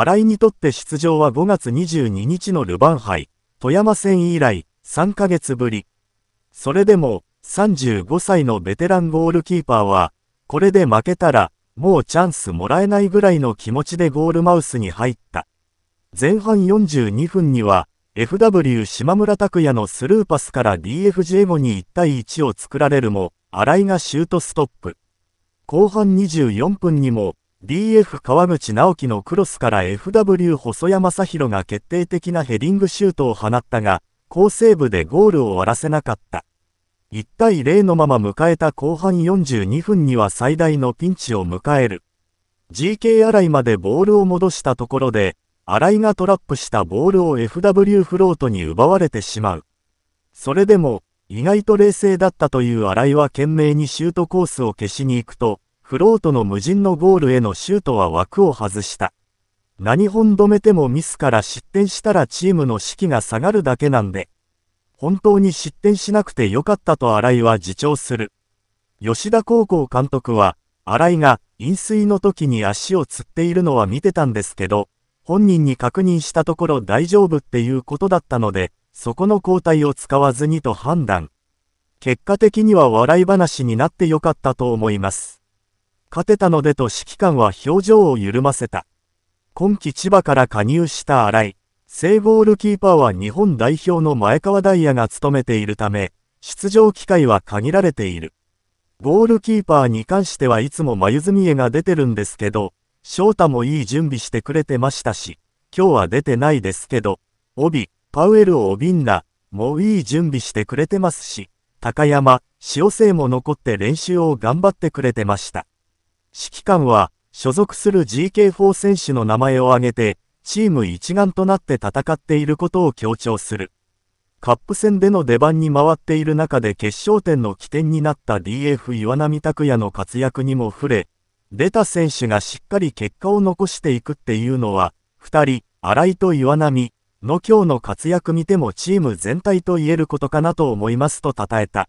新井にとって出場は5月22日のルヴァン杯、富山戦以来3ヶ月ぶり。それでも、35歳のベテランゴールキーパーは、これで負けたら、もうチャンスもらえないぐらいの気持ちでゴールマウスに入った。前半42分には、FW 島村拓也のスルーパスから DFJ 後に1対1を作られるも、新井がシュートストップ。後半24分にも、DF 川口直樹のクロスから FW 細山正宏が決定的なヘディングシュートを放ったが、好セーブでゴールを割らせなかった。1対0のまま迎えた後半42分には最大のピンチを迎える。GK 新井までボールを戻したところで、新井がトラップしたボールを FW フロートに奪われてしまう。それでも、意外と冷静だったという新井は懸命にシュートコースを消しに行くと、フロートの無人のゴールへのシュートは枠を外した。何本止めてもミスから失点したらチームの士気が下がるだけなんで。本当に失点しなくてよかったと新井は自重する。吉田高校監督は、新井が飲水の時に足をつっているのは見てたんですけど、本人に確認したところ大丈夫っていうことだったので、そこの交代を使わずにと判断。結果的には笑い話になってよかったと思います。勝てたのでと指揮官は表情を緩ませた。今季千葉から加入した新井、正ゴールキーパーは日本代表の前川ダイヤが務めているため、出場機会は限られている。ゴールキーパーに関してはいつも眉墨絵が出てるんですけど、翔太もいい準備してくれてましたし、今日は出てないですけど、帯、パウエル・オビンナ、もういい準備してくれてますし、高山、塩生も残って練習を頑張ってくれてました。指揮官は、所属する GK4 選手の名前を挙げて、チーム一丸となって戦っていることを強調する。カップ戦での出番に回っている中で決勝点の起点になった DF 岩波拓也の活躍にも触れ、出た選手がしっかり結果を残していくっていうのは、2人、新井と岩波の今日の活躍見てもチーム全体と言えることかなと思いますと称えた。